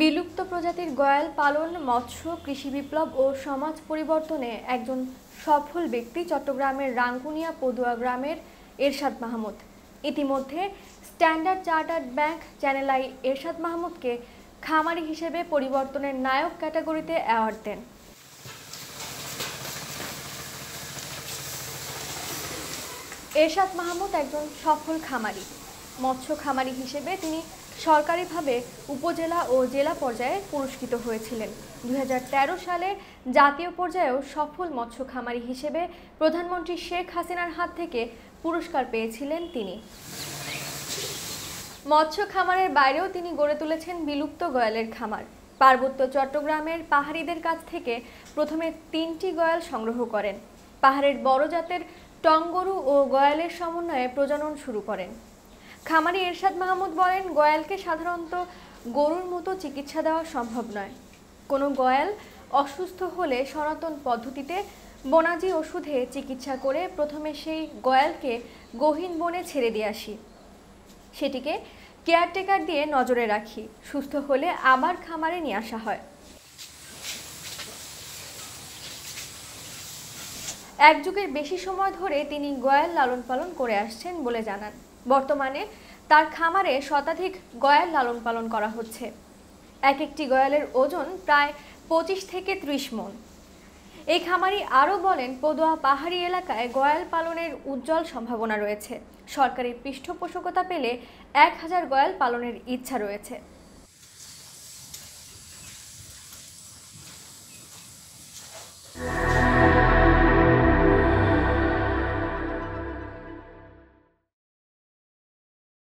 বিলুপ্ত প্রজাতির গয়াল পালন মৎস্য কৃষি বিপ্লব ও সমাজ পরিবর্তনে একজন সফল ব্যক্তি চট্টগ্রামের রাঙ্গুনিয়া পদুয়া গ্রামের এরশাদ মাহমুদ ইতিমধ্যে standard chartered bank channel I Ershad মাহমুদকে খামারি হিসেবে পরিবর্তনের নায়ক ক্যাটাগরিতে অ্যাওয়ার্ড দেন এরশাদ মাহমুদ একজন সফল খামারি মৎস্য খামারি হিসেবে তিনি সরকারিভাবে উপজেলা ও জেলা পর্যায়ে পুরস্কৃত হয়েছিলেন দু সালে জাতীয় পর্যায়েও সফল মৎস্য খামারি হিসেবে প্রধানমন্ত্রী শেখ হাসিনার হাত থেকে পুরস্কার পেয়েছিলেন তিনি মৎস্য খামারের বাইরেও তিনি গড়ে তুলেছেন বিলুপ্ত গয়ালের খামার পার্বত্য চট্টগ্রামের পাহাড়িদের কাছ থেকে প্রথমে তিনটি গয়াল সংগ্রহ করেন পাহাড়ের বড় জাতের গরু ও গয়ালের সমন্বয়ে প্রজনন শুরু করেন খামারি এরশাদ মাহমুদ বলেন গয়ালকে সাধারণত গরুর মতো চিকিৎসা দেওয়া সম্ভব নয় কোনো গয়াল অসুস্থ হলে সনাতন পদ্ধতিতে বনাজি ওষুধে চিকিৎসা করে প্রথমে সেই গয়ালকে গহীন বনে ছেড়ে দিয়ে আসি সেটিকে কেয়ারটেকার দিয়ে নজরে রাখি সুস্থ হলে আবার খামারে নিয়ে আসা হয় এক যুগের বেশি সময় ধরে তিনি গয়াল লালন পালন করে আসছেন বলে জানান বর্তমানে তার খামারে শতাধিক গয়াল লালন পালন করা হচ্ছে এক একটি গয়ালের ওজন প্রায় পঁচিশ থেকে ত্রিশ মন এই খামারি আরও বলেন পদুয়া পাহাড়ি এলাকায় গয়াল পালনের উজ্জ্বল সম্ভাবনা রয়েছে সরকারি পৃষ্ঠপোষকতা পেলে এক হাজার গয়াল পালনের ইচ্ছা রয়েছে